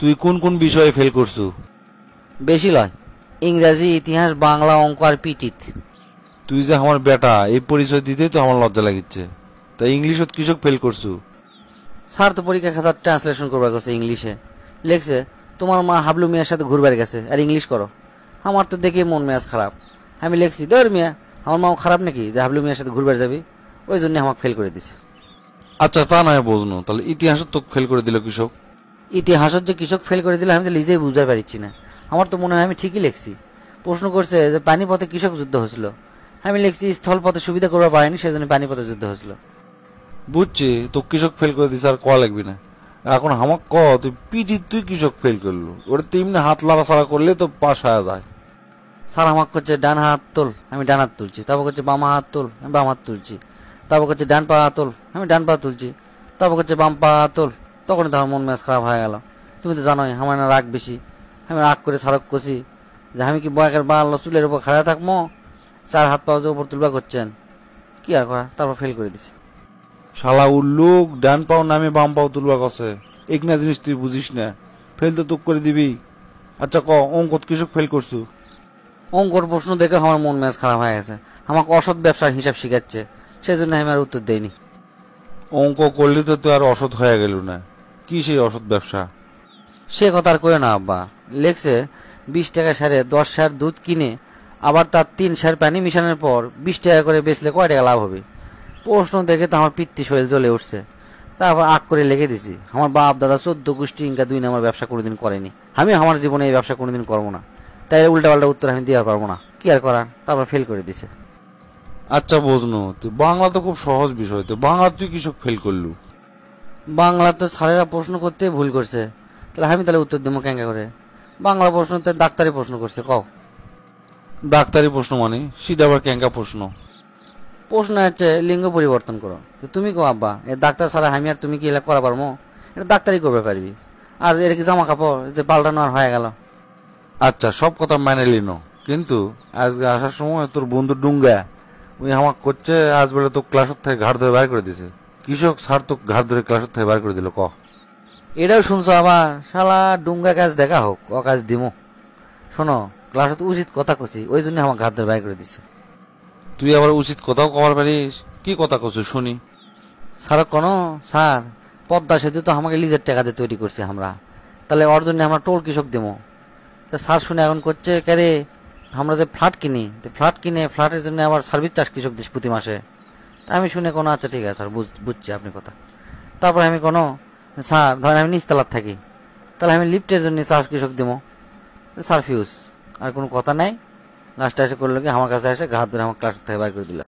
তুই কোন কোন বিষয়ে ফেল করছু বেশি লয় ইংরাজি ইতিহাস বাংলা অঙ্ক আর পিটিত তুই যে আমার বেটা এই পরিচয় দিতেই তো আমার লজ্জা লাগিচ্ছে তাই ইংলিশত কিসব ফেল করছু স্যার তো পরীক্ষা খাতার ট্রান্সলেশন করবার গেছে ইংলিশে লেখছে তোমার মা হাবলু মিয়ার সাথে ঘুরবার গেছে আর ইংলিশ করো আমার তো দেখে মন মেয়াজ খারাপ আমি লেখছি দর মিয়া আমার মাও খারাপ নাকি যে হাবলু মিয়ার সাথে ঘুরবার যাবি ওই জন্য আমাকে ফেল করে দিছে আচ্ছা তা নয় বোঝনো তাহলে ইতিহাসও তো ফেল করে দিল কৃষক ইতিহাসের যে কৃষক ফেল করে দিল আমি তো নিজেই বুঝতে পারছি না আমার তো মনে হয় আমি ঠিকই লিখছি প্রশ্ন করছে যে পানিপথে কৃষক যুদ্ধ হয়েছিল আমি লিখছি স্থলপথে সুবিধা করবার পারেনি সেজন্য পানিপথে যুদ্ধ হয়েছিল বুঝছি তো কৃষক ফেল করে দিস আর ক লাগবি না এখন হামাক ক তুই পিটি তুই কৃষক ফেল করলো ওটা তুই এমনি হাত লড়াছাড়া করলে তো পাশ হয়ে যায় স্যার আমার করছে ডান হাত তোল আমি ডান হাত তুলছি তারপর করছে বাম হাত তোল আমি বাম হাত তুলছি তারপর করছে ডান পা তোল আমি ডান পা তুলছি তারপর করছে বাম পা তোল তখনই তো আমার মন মেজ খারাপ হয়ে গেল তুমি তো জানোই আমার না রাগ বেশি আমি রাগ করে সারক কষি যে আমি কি বয়াকের বা আল্লাহ চুলের উপর খাড়া থাকবো চার হাত পা উপর তুলবা করছেন কি আর করা তারপর ফেল করে দিছি শালা উল্লুক ডান পাও নামে বাম পাও তুলবা কছে এক না জিনিস তুই বুঝিস না ফেল তো তুক করে দিবি আচ্ছা ক অঙ্ক কৃষক ফেল করছু অঙ্কর প্রশ্ন দেখে আমার মন মেজ খারাপ হয়ে গেছে আমাকে অসৎ ব্যবসার হিসাব শিখাচ্ছে সেই জন্য আমি আর উত্তর দেয়নি অঙ্ক করলে তো তুই আর অসৎ হয়ে গেল না কি সেই ওষুধ ব্যবসা সে কথা আর করে না আব্বা লেখছে বিশ টাকা সারে দশ সার দুধ কিনে আবার তার তিন সার পানি মিশানোর পর বিশ টাকা করে বেচলে কয় টাকা লাভ হবে প্রশ্ন দেখে তো আমার পিত্তি শরীর জ্বলে উঠছে তারপর আগ করে লেগে দিছি আমার বাপ দাদা চোদ্দ গোষ্ঠী ইনকা দুই নাম্বার ব্যবসা কোনোদিন করেনি আমি আমার জীবনে এই ব্যবসা কোনোদিন করবো না তাই উল্টাপাল্টা উত্তর আমি দেওয়ার পারবো না কি আর করার তারপর ফেল করে দিছে আচ্ছা বুঝনো তুই বাংলা তো খুব সহজ বিষয় তো বাংলা তুই কৃষক ফেল করলু বাংলা তো স্যারেরা প্রশ্ন করতে ভুল করছে তাহলে আমি তাহলে উত্তর দেবো ক্যাঙ্গা করে বাংলা প্রশ্ন তো ডাক্তারি প্রশ্ন করছে কও ডাক্তারি প্রশ্ন মানে সিধা আবার ক্যাঙ্গা প্রশ্ন প্রশ্ন হচ্ছে লিঙ্গ পরিবর্তন করো তো তুমি কো আব্বা এ ডাক্তার ছাড়া আমি আর তুমি কি এলাকা করা পারবো এটা ডাক্তারি করবে পারবি আর এর কি জামা কাপড় যে পাল্টানো আর হয়ে গেল আচ্ছা সব কথা মানে লিনো কিন্তু আজকে আসার সময় তোর বন্ধু ডুঙ্গা উনি আমাকে করছে আজ বেলা তো ক্লাসের থেকে ঘাট ধরে বাইর করে দিছে কৃষক স্যার তো ঘাট ধরে ক্লাস থেকে বার করে দিল ক এটাও শুনছো আবার শালা ডুঙ্গা কাজ দেখা হোক অ কাজ দিমো শোনো ক্লাসত উচিত কথা কছি ওই জন্য আমার ঘাট ধরে বাইর করে দিছে তুই আবার উচিত কথাও কবার পারিস কি কথা কছু শুনি স্যার কোনো স্যার পদ্মা সেতু তো আমাকে লিজের টাকা দিয়ে তৈরি করছে আমরা তাহলে ওর জন্য আমরা টোল কৃষক দেবো তা স্যার শুনে এখন করছে ক্যারে আমরা যে ফ্ল্যাট কিনি ফ্ল্যাট কিনে ফ্ল্যাটের জন্য আবার সার্ভিস চাষ কৃষক দিস প্রতি মাসে আমি শুনে কোনো আচ্ছা ঠিক আছে স্যার বুঝছি আপনি কথা তারপর আমি কোনো স্যার ধরেন আমি নিচতলার থাকি তাহলে আমি লিফটের জন্য চার্জ কৃষক দেবো সার ফিউজ আর কোনো কথা নাই লাস্টে এসে করলো কি আমার কাছে এসে ঘাত ধরে আমার ক্লাস থেকে বাইর করে দিল